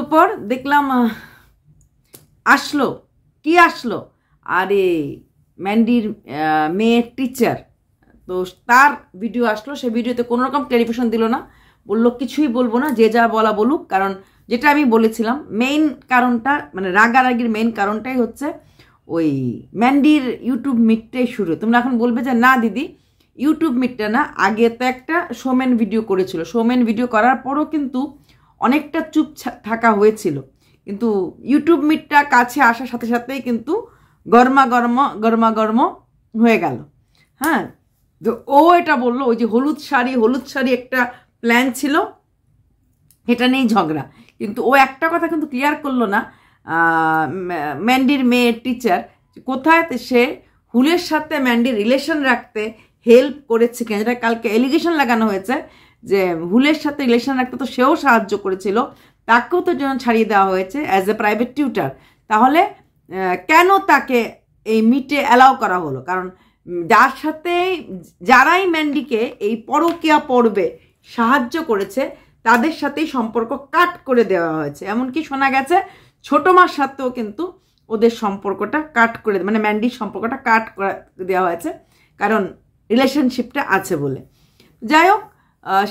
তারপর দেখলাম আসলো কি আসলো আরে ম্যান্ডির মেয়ের টিচার তো তার ভিডিও আসলো সে ভিডিওতে কোনো রকম টেলিভিশন দিল না বলল কিছুই বলবো না যে যা বলা বলুক কারণ যেটা আমি বলেছিলাম মেইন কারণটা মানে রাগারাগির মেইন কারণটাই হচ্ছে ওই ম্যান্ডির ইউটিউব মিটটাই শুরু তোমরা এখন বলবে যে না দিদি ইউটিউব মিটটা না আগে তো একটা সোমেন ভিডিও করেছিল সোমেন ভিডিও করার পরও কিন্তু অনেকটা চুপ থাকা হয়েছিল কিন্তু ইউটিউব মিটটা কাছে আসার সাথে সাথেই কিন্তু গরমা গরম গরমা গরম হয়ে গেল হ্যাঁ তো ও এটা বললো ওই যে হলুদ শাড়ি হলুদ শাড়ি একটা প্ল্যান ছিল এটা নেই ঝগড়া কিন্তু ও একটা কথা কিন্তু ক্লিয়ার করলো না ম্যান্ডির মেয়ের টিচার কোথায় সে হুলের সাথে ম্যান্ডির রিলেশন রাখতে হেল্প করেছে কেন কালকে এলিগেশন লাগানো হয়েছে যে হুলের সাথে রিলেশন রাখতে তো সেও সাহায্য করেছিল তাকেও তো যেন ছাড়িয়ে দেওয়া হয়েছে অ্যাজ এ প্রাইভেট টিউটার তাহলে কেন তাকে এই মিটে অ্যালাউ করা হলো কারণ যার সাথে যারাই ম্যান্ডিকে এই পরকিয়া পর্বে সাহায্য করেছে তাদের সাথেই সম্পর্ক কাট করে দেওয়া হয়েছে এমনকি শোনা গেছে ছোটো মার সাথেও কিন্তু ওদের সম্পর্কটা কাট করে মানে ম্যান্ডির সম্পর্কটা কাট করে দেওয়া হয়েছে কারণ রিলেশনশিপটা আছে বলে যাই হোক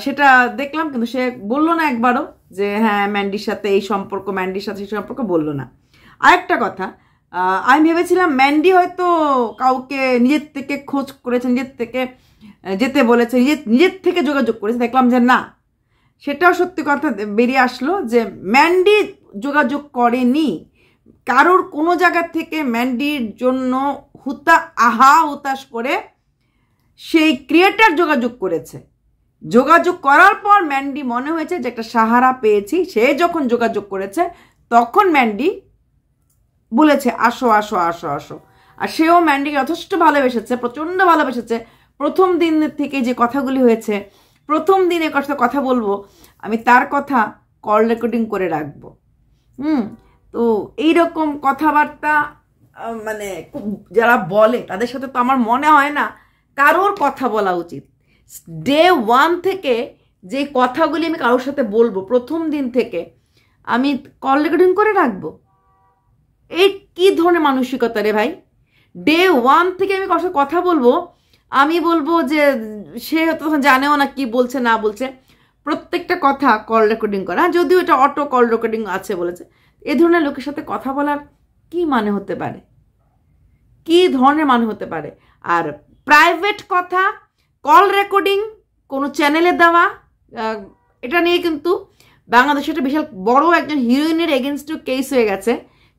সেটা দেখলাম কিন্তু সে বললো না একবারও যে হ্যাঁ ম্যান্ডির সাথে এই সম্পর্ক ম্যান্ডির সাথে সেই সম্পর্ক বললো না আরেকটা কথা আমি ভেবেছিলাম ম্যান্ডি হয়তো কাউকে নিজের থেকে খোঁজ করেছে নিজের থেকে যেতে বলেছে নিজের নিজের থেকে যোগাযোগ করেছে দেখলাম যে না সেটাও সত্যি কথা বেরিয়ে আসলো যে ম্যান্ডি যোগাযোগ করেনি কারোর কোনো জায়গা থেকে ম্যান্ডির জন্য হুতা আহা হুতাশ করে সেই ক্রিয়েটার যোগাযোগ করেছে যোগাযোগ করার পর ম্যান্ডি মনে হয়েছে যে একটা সাহারা পেয়েছি সে যখন যোগাযোগ করেছে তখন ম্যান্ডি বলেছে আসো আসো আসো আসো আর সেও ম্যান্ডিকে যথেষ্ট ভালোবেসেছে প্রচণ্ড ভালোবেসেছে প্রথম দিন থেকে যে কথাগুলি হয়েছে প্রথম দিনে কষ্ট কথা বলবো আমি তার কথা কল রেকর্ডিং করে রাখবো হুম তো এইরকম কথাবার্তা মানে যারা বলে তাদের সাথে তো আমার মনে হয় না কারোর কথা বলা উচিত ডে ওয়ান থেকে যে কথাগুলি আমি কারোর সাথে বলবো প্রথম দিন থেকে আমি কল রেকর্ডিং করে রাখবো এই কি ধরনের মানসিকতা রে ভাই ডে ওয়ান থেকে আমি কারোর সাথে কথা বলবো আমি বলবো যে সে তখন জানেও না কি বলছে না বলছে প্রত্যেকটা কথা কল রেকর্ডিং করা যদিও এটা অটো কল রেকর্ডিং আছে বলেছে এ ধরনের লোকের সাথে কথা বলার কি মানে হতে পারে কি ধরনের মানে হতে পারে আর প্রাইভেট কথা কল রেকর্ডিং কোনো চ্যানেলে দেওয়া এটা নিয়ে কিন্তু বাংলাদেশে একটা বিশাল বড় একজন হিরোইনের এগেনস্টও কেস হয়ে গেছে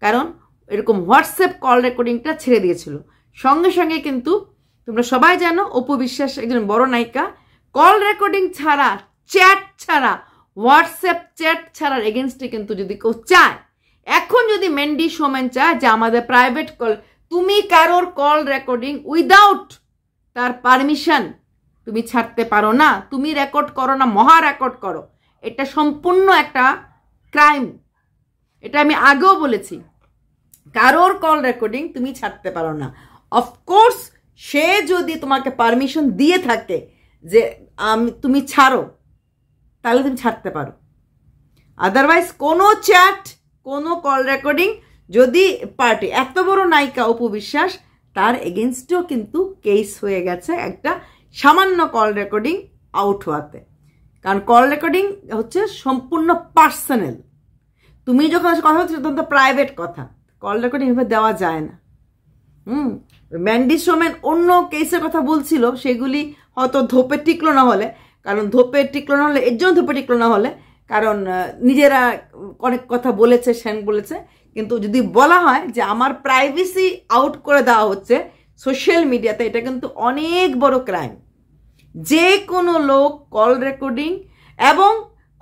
কারণ এরকম হোয়াটসঅ্যাপ কল রেকর্ডিংটা ছেড়ে দিয়েছিল সঙ্গে সঙ্গে কিন্তু তোমরা সবাই জানো অপু বিশ্বাস একজন বড় নায়িকা কল রেকর্ডিং ছাড়া চ্যাট ছাড়া হোয়াটসঅ্যাপ চ্যাট ছাড়ার এগেনস্টে কিন্তু যদি কেউ চায় এখন যদি মেন্ডি সোমেন চায় যে আমাদের প্রাইভেট কল তুমি কারোর কল রেকর্ডিং উইদাউট তার পারমিশন তুমি ছাড়তে পারো না তুমি রেকর্ড করো না মহা রেকর্ড করো এটা সম্পূর্ণ একটা ক্রাইম এটা আমি আগেও বলেছি কারোর কল রেকর্ডিং তুমি ছাড়তে পারো না অফকোর্স সে যদি তোমাকে পারমিশন দিয়ে থাকে যে আমি তুমি ছাড়ো তাহলে তুমি ছাড়তে পারো আদারওয়াইজ কোনো চ্যাট কোনো কল রেকর্ডিং যদি পার্টি এত বড় নায়িকা অপু বিশ্বাস তার এগেনস্টও কিন্তু কেস হয়ে গেছে একটা সামান্য কল রেকর্ডিং আউট হওয়াতে কারণ কল রেকর্ডিং হচ্ছে সম্পূর্ণ পার্সোনাল তুমি যখন কথা হচ্ছে তখন তো প্রাইভেট কথা কল রেকর্ডিং এভাবে দেওয়া যায় না হুম ম্যান্ডিসোমেন অন্য কেসের কথা বলছিল সেগুলি হয়তো ধোপে টিকলো না হলে কারণ ধোপে টিকলো না হলে এর জন্য ধোপে টিকলো না হলে কারণ নিজেরা অনেক কথা বলেছে সেন বলেছে কিন্তু যদি বলা হয় যে আমার প্রাইভেসি আউট করে দেওয়া হচ্ছে সোশ্যাল মিডিয়াতে এটা কিন্তু অনেক বড় ক্রাইম যে কোনো লোক কল রেকর্ডিং এবং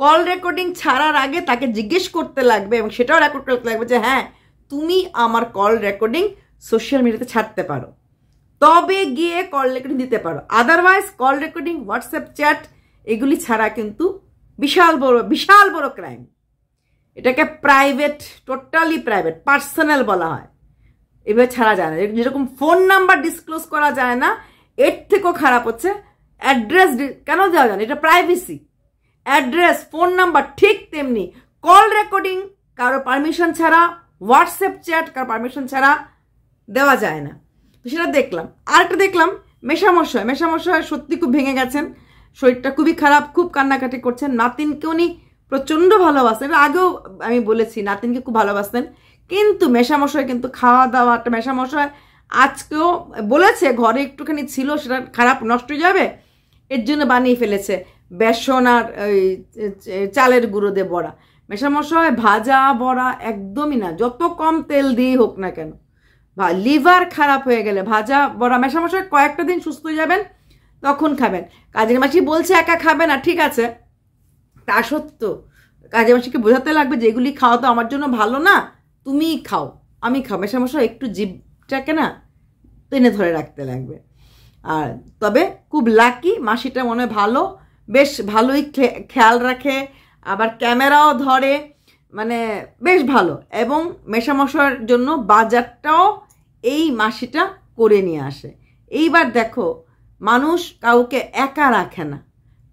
কল রেকর্ডিং ছাড়ার আগে তাকে জিজ্ঞেস করতে লাগবে এবং সেটাও রেকর্ড করতে লাগবে যে হ্যাঁ তুমি আমার কল রেকর্ডিং সোশ্যাল মিডিয়াতে ছাড়তে পারো তবে গিয়ে কল রেকর্ডিং দিতে পারো otherwise call recording WhatsApp chat এগুলি ছাড়া কিন্তু বিশাল বড় বিশাল বড় ক্রাইম এটাকে প্রাইভেট টোটালি প্রাইভেট পার্সোনাল বলা হয় এভাবে ছাড়া যায় না যেরকম ফোন নাম্বার ডিসক্লোজ করা যায় না এর থেকেও খারাপ হচ্ছে অ্যাড্রেস কেন দেওয়া যায় না এটা প্রাইভেসি অ্যাড্রেস ফোন নাম্বার ঠিক তেমনি কল রেকর্ডিং কারো পারমিশন ছাড়া হোয়াটসঅ্যাপ চ্যাট কারো পারমিশন ছাড়া দেওয়া যায় না সেটা দেখলাম আরেকটা দেখলাম মেশামশয় মেশামশয় সত্যি খুব ভেঙে গেছেন শরীরটা খুবই খারাপ খুব কান্নাকাটি করছেন নাতিনকে উনি প্রচণ্ড ভালোবাসেন আগেও আমি বলেছি নাতিনকে খুব ভালোবাসতেন কিন্তু মেশামশাই কিন্তু খাওয়া দাওয়াটা মেশামশাই আজকেও বলেছে ঘরে একটুখানি ছিল সেটা খারাপ নষ্ট হয়ে যাবে এর জন্য বানিয়ে ফেলেছে বেসন আর ওই চালের গুঁড়ো দিয়ে বড়া মেশামশাই ভাজা বড়া একদমই না যত কম তেল দিয়েই হোক না কেন বা লিভার খারাপ হয়ে গেলে ভাজা বড়া মেশামশাই কয়েকটা দিন সুস্থ হয়ে যাবেন তখন খাবেন কাজের মাসি বলছে একা খাবে না ঠিক আছে তা সত্য কাজের মাসিকে বোঝাতে লাগবে যেগুলি খাওয়া তো আমার জন্য ভালো না তুমি খাও আমি খাও মেশামশা একটু জিভটাকে না টেনে ধরে রাখতে লাগবে আর তবে খুব লাকি মাসিটা মনে হয় ভালো বেশ ভালোই খেয়াল রাখে আবার ক্যামেরাও ধরে মানে বেশ ভালো এবং মেশামশার জন্য বাজারটাও এই মাসিটা করে নিয়ে আসে এইবার দেখো মানুষ কাউকে একা রাখে না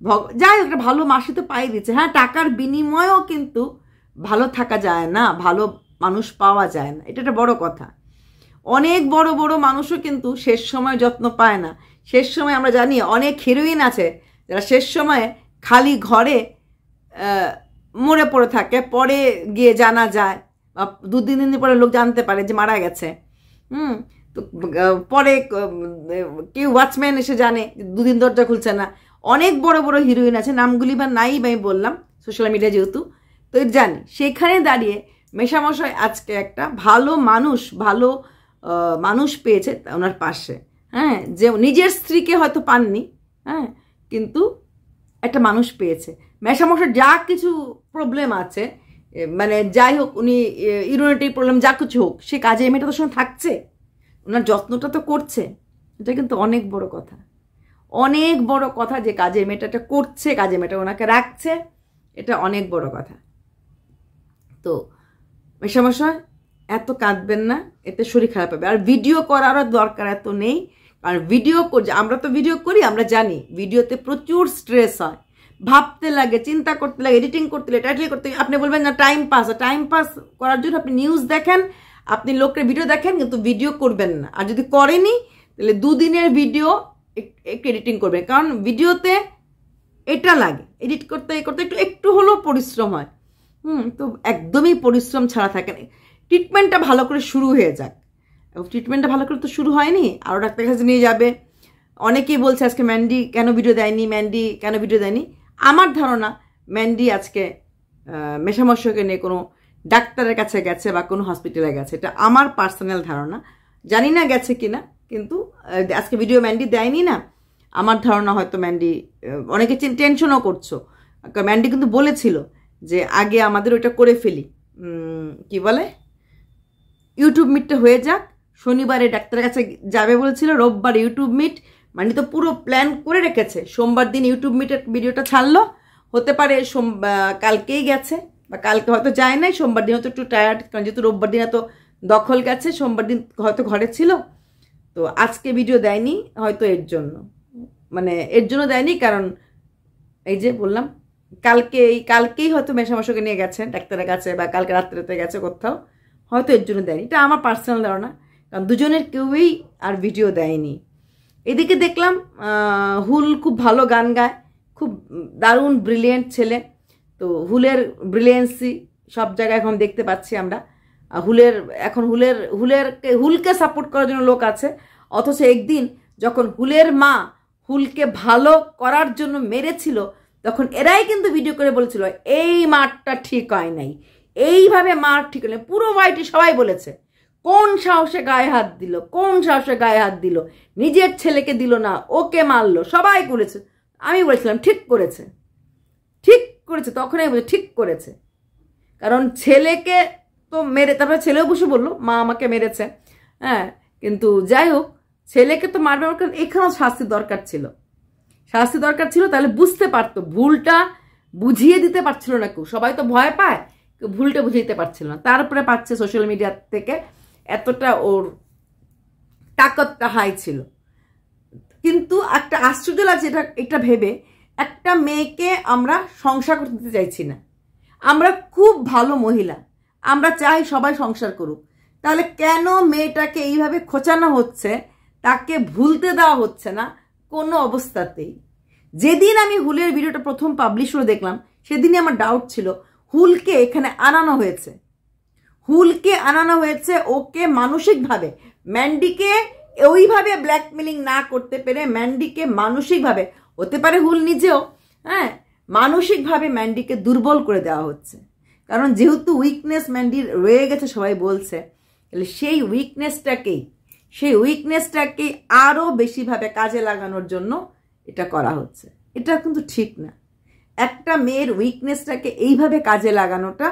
ভগ যাই একটা ভালো মাসি তো পাই দিচ্ছে হ্যাঁ টাকার বিনিময়েও কিন্তু ভালো থাকা যায় না ভালো মানুষ পাওয়া যায় না এটা একটা বড় কথা অনেক বড় বড় মানুষও কিন্তু শেষ সময় যত্ন পায় না শেষ সময় আমরা জানি অনেক হিরোইন আছে যারা শেষ সময়ে খালি ঘরে মরে পড়ে থাকে পরে গিয়ে জানা যায় বা দু তিন দিন পরে লোক জানতে পারে যে মারা গেছে হুম তো পরে কেউ ওয়াচম্যান এসে জানে দুদিন দরজা খুলছে না অনেক বড় বড় হিরোইন আছে নামগুলি বা নাই বা আমি বললাম সোশ্যাল মিডিয়া যেহেতু তো জানি সেখানে দাঁড়িয়ে মেশামশাই আজকে একটা ভালো মানুষ ভালো মানুষ পেয়েছে ওনার পাশে হ্যাঁ যে নিজের স্ত্রীকে হয়তো পাননি হ্যাঁ কিন্তু একটা মানুষ পেয়েছে মেশামশার যা কিছু প্রবলেম আছে মানে যাই হোক উনি ইউনিটি প্রবলেম যা কিছু হোক সে কাজে এই মেয়েটা তো সঙ্গে থাকছে ওনার যত্নটা তো করছে এটা কিন্তু অনেক বড় কথা অনেক বড় কথা যে কাজে মেয়েটাটা করছে কাজে মেয়েটা ওনাকে রাখছে এটা অনেক বড় কথা তো মেশামশাই এত কাঁদবেন না এতে শরীর খারাপ হবে আর ভিডিও করারও দরকার এত নেই আর ভিডিও আমরা তো ভিডিও করি আমরা জানি ভিডিওতে প্রচুর স্ট্রেস হয় ভাবতে লাগে চিন্তা করতে লাগে এডিটিং করতে লাগে টাইটেল করতে আপনি বলবেন না টাইম পাস টাইম পাস করার জন্য আপনি নিউজ দেখেন আপনি লোকের ভিডিও দেখেন কিন্তু ভিডিও করবেন না আর যদি করেনি তাহলে দুদিনের ভিডিও একটু এডিটিং করবেন কারণ ভিডিওতে এটা লাগে এডিট করতে করতে একটু একটু হলেও পরিশ্রম হয় হুম তো একদমই পরিশ্রম ছাড়া থাকে না ট্রিটমেন্টটা ভালো করে শুরু হয়ে যাক ট্রিটমেন্টটা ভালো করে তো শুরু হয়নি আরও ডাক্তার কাছে নিয়ে যাবে অনেকেই বলছে আজকে ম্যান্ডি কেন ভিডিও দেয়নি ম্যান্ডি কেন ভিডিও দেয়নি আমার ধারণা ম্যান্ডি আজকে মেশামশকে নিয়ে কোনো ডাক্তারের কাছে গেছে বা কোনো হসপিটালে গেছে এটা আমার পার্সোনাল ধারণা জানি না গেছে কি না কিন্তু আজকে ভিডিও ম্যান্ডি দেয়নি না আমার ধারণা হয়তো ম্যান্ডি অনেকে টেনশনও করছো ম্যান্ডি কিন্তু বলেছিল যে আগে আমাদের ওটা করে ফেলি কি বলে ইউটিউব মিটটা হয়ে যাক শনিবারে ডাক্তারের কাছে যাবে বলেছিল রোববার ইউটিউব মিট মানে তো পুরো প্ল্যান করে রেখেছে সোমবার দিন ইউটিউব মিটের ভিডিওটা ছাড়লো হতে পারে সোম কালকেই গেছে বা কালকে হয়তো যায় নাই সোমবার দিন হয়তো একটু টায়ার্ড কারণ যেহেতু রোববার দিন এত দখল গেছে সোমবার দিন হয়তো ঘরে ছিল তো আজকে ভিডিও দেয়নি হয়তো এর জন্য মানে এর জন্য দেয়নি কারণ এই যে বললাম কালকে এই কালকেই হয়তো মেশামশকে নিয়ে গেছেন ডাক্তারের কাছে বা কালকে রাত্রেতে গেছে কোথাও হয়তো এর জন্য দেয়নি এটা আমার পার্সোনাল ধারণা কারণ দুজনের কেউই আর ভিডিও দেয়নি এদিকে দেখলাম হুল খুব ভালো গান গায় খুব দারুণ ব্রিলিয়েন্ট ছেলে তো হুলের ব্রিলিয়েন্সি সব জায়গায় এখন দেখতে পাচ্ছি আমরা হুলের এখন হুলের হুলের হুলকে সাপোর্ট করার জন্য লোক আছে অথচ একদিন যখন হুলের মা হুলকে ভালো করার জন্য মেরেছিল তখন এরাই কিন্তু ভিডিও করে বলেছিল এই মাঠটা ঠিক হয় নাই এইভাবে মাঠ ঠিক হলে পুরো বাড়িটি সবাই বলেছে কোন সাহসে গায়ে হাত দিল কোন সাহসে গায়ে হাত দিল নিজের ছেলেকে দিল না ওকে মারলো সবাই করেছে আমি বলেছিলাম ঠিক করেছে ঠিক করেছে তখন বলছে ঠিক করেছে কারণ ছেলেকে তো মেরে তারপরে ছেলেও বসে বললো মা আমাকে মেরেছে হ্যাঁ কিন্তু যাই হোক ছেলেকে তো মারবার কারণ এখানেও শাস্তির দরকার ছিল শাস্তি দরকার ছিল তাহলে বুঝতে পারতো ভুলটা বুঝিয়ে দিতে পারছিল না কেউ সবাই তো ভয় পায় কেউ ভুলটা বুঝিয়ে দিতে পারছিল না তারপরে পাচ্ছে সোশ্যাল মিডিয়ার থেকে এতটা ওর তাকতটা হাই ছিল কিন্তু একটা আশ্চর্য লাগছে এটা এটা ভেবে একটা মেয়েকে আমরা সংসার করতে দিতে চাইছি না আমরা খুব ভালো মহিলা আমরা চাই সবাই সংসার করুক তাহলে কেন মেয়েটাকে এইভাবে খোঁচানো হচ্ছে তাকে ভুলতে দেওয়া হচ্ছে না কোনো অবস্থাতেই যেদিন আমি হুলের ভিডিওটা প্রথম পাবলিশ করে দেখলাম সেদিনই আমার ডাউট ছিল হুলকে এখানে আনানো হয়েছে হুলকে আনানো হয়েছে ওকে মানসিকভাবে ম্যান্ডিকে ওইভাবে ব্ল্যাকমেলিং না করতে পেরে ম্যান্ডিকে মানসিকভাবে হতে পারে হুল নিজেও হ্যাঁ মানসিকভাবে ম্যান্ডিকে দুর্বল করে দেওয়া হচ্ছে কারণ যেহেতু উইকনেস ম্যান্ডির রয়ে গেছে সবাই বলছে তাহলে সেই উইকনেসটাকেই সেই উইকনেসটাকে আরও বেশিভাবে কাজে লাগানোর জন্য এটা করা হচ্ছে এটা কিন্তু ঠিক না একটা মেয়ের উইকনেসটাকে এইভাবে কাজে লাগানোটা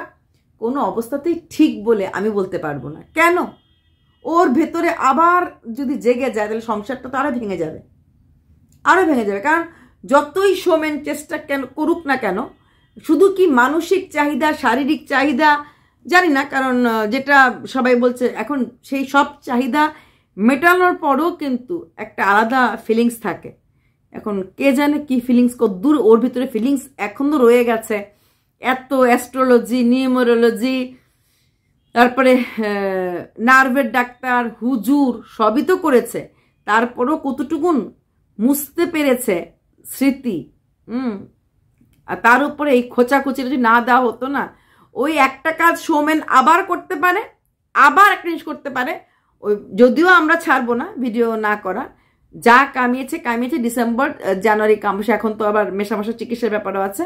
কোনো অবস্থাতেই ঠিক বলে আমি বলতে পারবো না কেন ওর ভেতরে আবার যদি জেগে যায় তাহলে সংসারটা তো আরও ভেঙে যাবে আরও ভেঙে যাবে কারণ যতই সোমেন চেষ্টা কেন করুক না কেন শুধু কি মানসিক চাহিদা শারীরিক চাহিদা জানি না কারণ যেটা সবাই বলছে এখন সেই সব চাহিদা মেটানোর পরও কিন্তু একটা আলাদা ফিলিংস থাকে এখন কে জানে কি ফিলিংস কদ্দূর ওর ভিতরে ফিলিংস এখন তো রয়ে গেছে এত অ্যাস্ট্রোলজি নিউমোরোলজি তারপরে নার্ভের ডাক্তার হুজুর সবই তো করেছে তারপরও কতটুকুন মুছতে পেরেছে স্মৃতি হুম আর তার উপরে এই খোঁচাখুচি যদি না দেওয়া হতো না ওই একটা কাজ সোমেন আবার করতে পারে আবার একটা জিনিস করতে পারে ওই যদিও আমরা ছাড়বো না ভিডিও না করা যা কামিয়েছে কামিয়েছে ডিসেম্বর জানুয়ারি কামছে এখন তো আবার মেশামশা চিকিৎসার ব্যাপারও আছে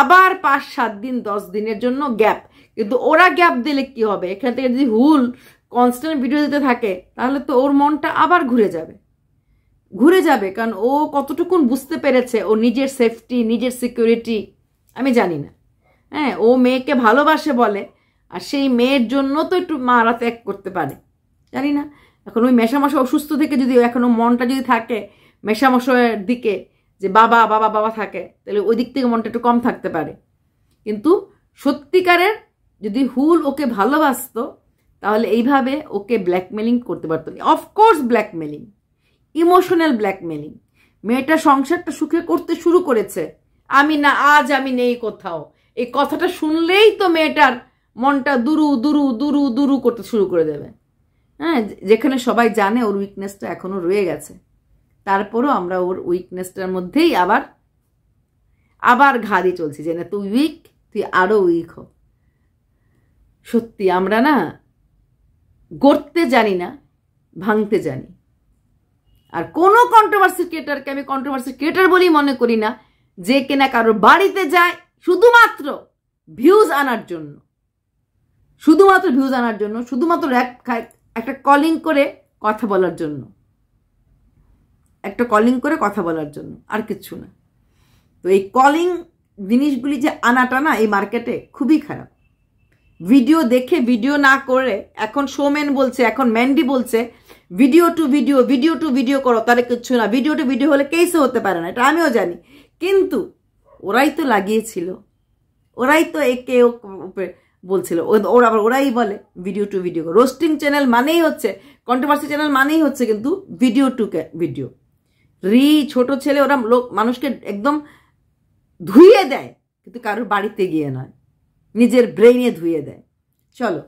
আবার পাঁচ সাত দিন দশ দিনের জন্য গ্যাপ কিন্তু ওরা গ্যাপ দিলে কি হবে এখান থেকে যদি হুল কনস্ট্যান্ট ভিডিও দিতে থাকে তাহলে তো ওর মনটা আবার ঘুরে যাবে ঘুরে যাবে কারণ ও কতটুকুন বুঝতে পেরেছে ও নিজের সেফটি নিজের সিকিউরিটি আমি জানি না হ্যাঁ ও মেয়েকে ভালোবাসে বলে আর সেই মেয়ের জন্য তো একটু মারা ত্যাগ করতে পারে জানি না এখন ওই মেশামশা অসুস্থ থেকে যদি এখনও মনটা যদি থাকে মেশামশায়ের দিকে যে বাবা বাবা বাবা থাকে তাহলে ওই দিক থেকে মনটা একটু কম থাকতে পারে কিন্তু সত্যিকারের যদি হুল ওকে ভালোবাসত তাহলে এইভাবে ওকে ব্ল্যাকমেলিং করতে পারতো অফকোর্স ব্ল্যাকমেলিং ইমোশনাল ব্ল্যাকমেলিং মেয়েটা সংসারটা সুখে করতে শুরু করেছে আমি না আজ আমি নেই কোথাও এই কথাটা শুনলেই তো মেয়েটার মনটা দুরু দুরু দুরু দুরু করতে শুরু করে দেবে হ্যাঁ যেখানে সবাই জানে ওর উইকনেসটা এখনও রয়ে গেছে তারপরও আমরা ওর উইকনেসটার মধ্যেই আবার আবার ঘাড়ি চলছি যে না তুই উইক তুই আরও উইক হ সত্যি আমরা না গড়তে জানি না ভাঙতে জানি আর কোনো কন্ট্রোভার্সি ক্রিয়েটারকে আমি কন্ট্রোভার্সি ক্রিয়েটার বলেই মনে করি না যে কেনা কারোর বাড়িতে যায় শুধুমাত্র ভিউজ আনার জন্য শুধুমাত্র ভিউজ আনার জন্য শুধুমাত্র র্যাপ খায় একটা কলিং করে কথা বলার জন্য একটা কলিং করে কথা বলার জন্য আর কিচ্ছু না তো এই কলিং জিনিসগুলি যে আনাটা না এই মার্কেটে খুবই খারাপ ভিডিও দেখে ভিডিও না করে এখন শোম্যান বলছে এখন ম্যান্ডি বলছে video to video video to video করো তাহলে কিচ্ছু না ভিডিও টু ভিডিও হলে কেসও হতে পারে না এটা আমিও জানি কিন্তু ওরাই তো লাগিয়েছিল ওরাই তো একে বলছিল ওরা আবার ওরাই বলে video to video roasting channel মানেই হচ্ছে কন্ট্রোভার্সি চ্যানেল মানেই হচ্ছে কিন্তু ভিডিও টু ভিডিও রি ছোট ছেলে ওরা লোক মানুষকে একদম ধুইয়ে দেয় কিন্তু কারোর বাড়িতে গিয়ে নয় নিজের ব্রেইনে ধুয়ে দেয় চলো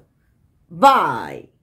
বাই